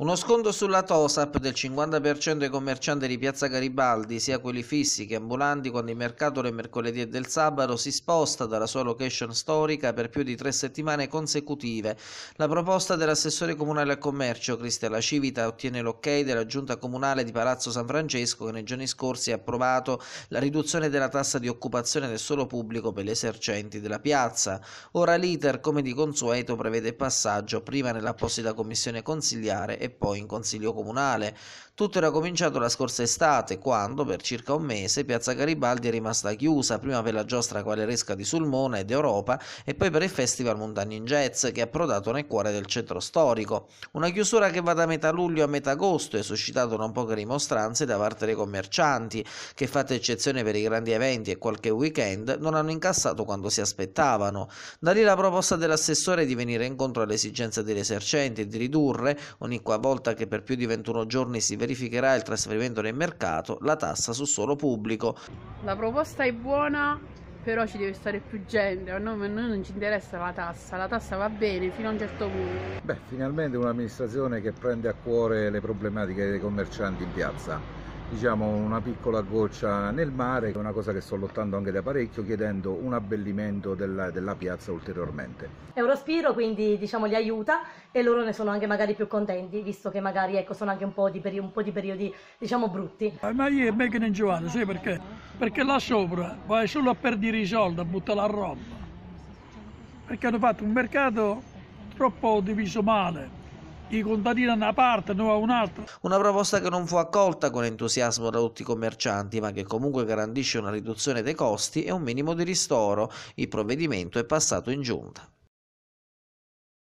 Uno sconto sulla TOSAP del 50% dei commercianti di Piazza Garibaldi, sia quelli fissi che ambulanti, quando il mercato le mercoledì e del sabato si sposta dalla sua location storica per più di tre settimane consecutive. La proposta dell'assessore comunale al commercio Cristiana Civita ottiene l'ok della giunta comunale di Palazzo San Francesco che nei giorni scorsi ha approvato la riduzione della tassa di occupazione del suolo pubblico per gli esercenti della piazza. Ora l'iter, come di consueto, prevede il passaggio prima nell'apposita commissione consigliare e e poi in consiglio comunale. Tutto era cominciato la scorsa estate, quando, per circa un mese, Piazza Garibaldi è rimasta chiusa, prima per la giostra cavalleresca di Sulmona ed Europa e poi per il Festival Montagnin Jazz, che è approdato nel cuore del centro storico. Una chiusura che va da metà luglio a metà agosto e suscitato non poche rimostranze da parte dei commercianti, che fatta eccezione per i grandi eventi e qualche weekend, non hanno incassato quanto si aspettavano. Da lì la proposta dell'assessore di venire incontro alle esigenze degli esercenti e di ridurre ogni qua alla volta che per più di 21 giorni si verificherà il trasferimento nel mercato, la tassa su suolo pubblico. La proposta è buona, però ci deve stare più gente, a noi, non ci interessa la tassa, la tassa va bene fino a un certo punto. Beh, finalmente un'amministrazione che prende a cuore le problematiche dei commercianti in piazza diciamo una piccola goccia nel mare, è una cosa che sto lottando anche da parecchio chiedendo un abbellimento della, della piazza ulteriormente. Eurospiro quindi diciamo li aiuta e loro ne sono anche magari più contenti visto che magari ecco sono anche un po' di, un po di periodi diciamo brutti. Ma io è meglio in Giovanni, sai perché? Perché là sopra vai solo a perdere i soldi, a buttare la roba perché hanno fatto un mercato troppo diviso male i contadini a una parte, noi a un'altra. Una proposta che non fu accolta con entusiasmo da tutti i commercianti, ma che comunque garantisce una riduzione dei costi e un minimo di ristoro. Il provvedimento è passato in giunta.